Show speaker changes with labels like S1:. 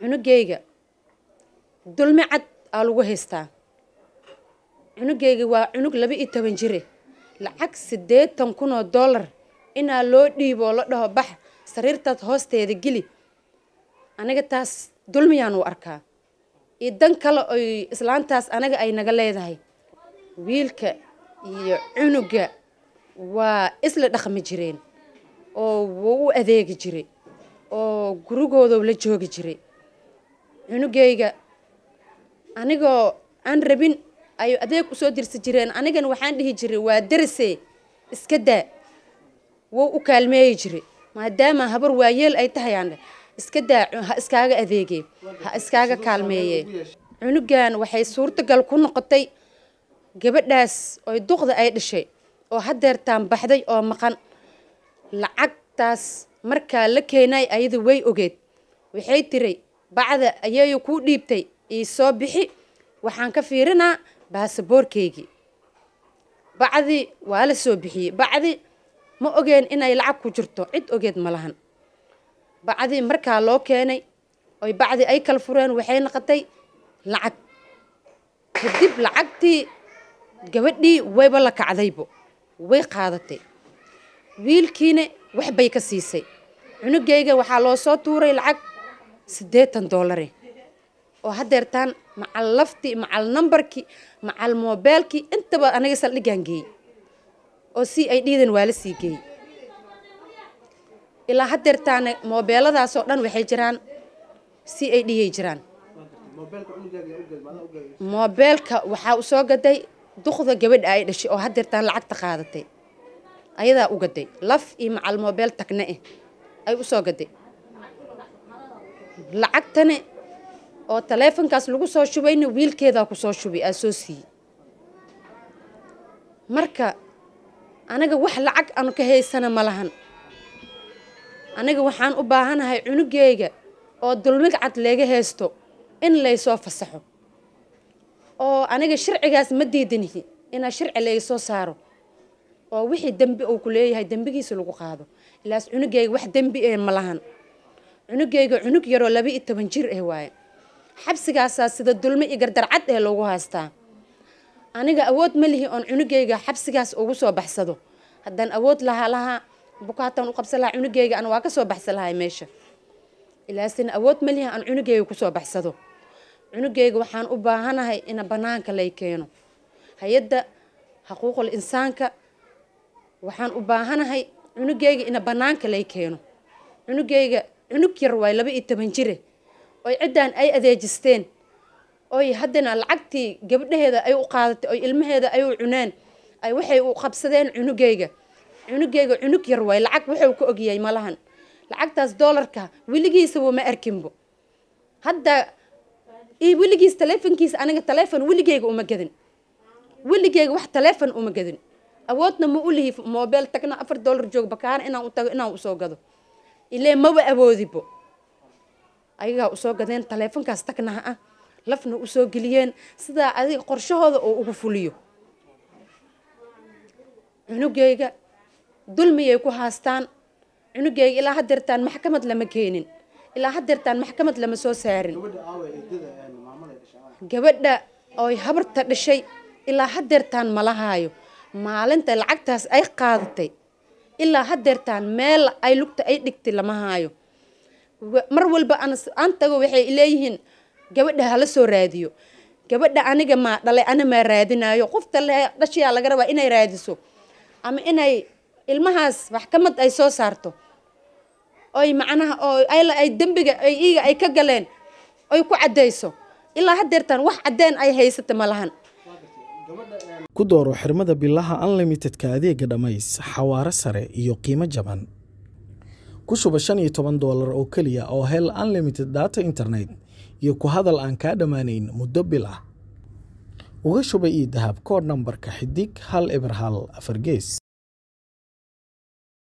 S1: cunugayga dulme cad aa lagu haystaa cunugeyga waa cunug laba iyo toban jire lacag sideetan kun oo dollar inaa loo dhiiboo la dhaho bax sariirtaad hoosteeda geli aniga taas dulmiyaan u arkaa iyo dan kale oy islaantaas anaga ay naga leedahay wiilka iyo cunuga waa isla dhaqmi jireen oo wuu u adeegi jiray oo gurigooda la joogi jiray cunugayga anigoo aan rabin ayuu adeeg usoo dirsi jireen anigana waxaan dhihi jiray waa darise iska daa wuu u kaalmeeyi jiray maadaama habar waayeel ay tahay iska daa ha iskaaga adeegee ha iskaaga kaalmeeye cunugan waxay suurtagal ku noqotay gabadhaas oy duqda ay dhashay oo haddeertaan baxday oo maqan lacagtaas markaa la keenay ayada way ogeed waxay tiray bacda ayay kuu dhiibtay ii soo bixi waxaan ka fiirinaa baasaboorkaygii bacdi waa la soo bixiyey bacdi ma ogeen inay lacag ku jirto cid ogeed ma lahan bacdi markaa loo keenay oy bacdi ay kala fureen waxay noqotay lacag kadib lacagtii gabadhii wayba la kacdaybo way qaadatay wiilkiina wax bay ka siisay cunugeyga waxaa loo soo tuuray lacag siddeetan doolare oo haddeertaan macal laftii macal nambarkii macal moobeelkii intaba aniga saldhigaan geeyey oo si ay dhiidan waala sii geeyey ilaa haddeertaana moobeeladaasoo dhan waxay jiraan si ay dhiyay jiraan moobeelka waxaa usoo gaday duqda gabadha ay dhashay oo hadeertaan lacagta qaadatay ayadaa u gaday laf iyo macal moobeel tagna eh ay u soo gaday lacagtane oo taleefonkaas lagu soo shubayna wiilkeedaa ku soo shubay aa soo siiyey marka anaga wax lacag aanu ka haysana ma lahan anaga waxaan u baahanahay cunugeyga oo dulmagcad leega haysto in laysoo fasaxo oo aniga sharcigaas ma diidanihi inaa sharci laga soo saaro oo wixii dembi uu ku leeyahay dembigiisa lagu qaado ilaas cunugayga wax dembi ee ma lahan cunugayga cunug yaroo laba iyo toban jir eh waaye xabsigaasaa sida dulme iyo gardarcad ee eh loogu haystaa aniga awood ma lihi oon cunugayga xabsigaas ugu soo baxsado haddaan awood lahaa lahaa bukaataan u qabsan lahaa cunugayga an waa ka soo baxsan lahay meesha ilaasina awood ma lihi aan cunugayga kusoo baxsado cunugeyga waxaan u baahanahay ina banaanka lay keeno hay-adda xuquuqul insaanka waxaan u baahanahay cunugeyga ina banaanka lay keeno cunugeyga cunug yar waay laba iyo toban jire oy ciddan ay adeejisteen oy haddana lacagtii gabdhaheeda ay u qaadatay oy ilmaheeda ay u cuneen ay waxay u qabsadeen cunugeyga cunugeyga cunug yar waay lacag wuxuu ka ogyahay malahan lacagtaas doolarka weligiisaba ma arkinbo hadda iyo weligiis taleefonkiisa aniga taleefon weligeyga uma gadin weligeyga wax taleefon uma gadin awoodna ma ulihi lihi tagna afar dollar joog bakaana inaan utago inaan usoo gado ilee maba awoodibo ayagaa usoo gadeen taleefonkaas tagnaha ah lafna usoo geliyeen sidaa adiga qorshahooda oo ugu fuliyo cunugeyga dulmiyay ku haastaan cunugeyga ilaa haddeertaan maxkamad lama keenin ilaa hadeertaan maxkamad lama soo saarin gabadha oy habarta dhashay ilaa hadeertaan ma lahaayo maalinta lacagtaas ay qaadatay ilaa hadeertaan meel ay lugta ay dhigtay lama haayo mar walba aan tago waxay leeyihiin gabadha hala soo raadiyo gabadha aniga maa dhalay ana maa raadinaayo qofta le dhashayaa laga rabaa inay raadiso ama inay ilmahaas maxkamad ay soo saarto oy macnaha oo ay dembiga ay iiga ay ka galeen ay ku caddayso ilaa haddeertan wax caddeen ay haysata ma lahan ku dooro xirmada bilaha unlimitedka adeega dhammays xawaaro sare iyo qiimo jaban ku shuba shan iyo toban doolar oo keliya oo hel unlimited data internet iyo ku hadal aan kaa dhammaanayn muddo bil ah uga shuba io dahab kood nambarka xidig hal eber hal afar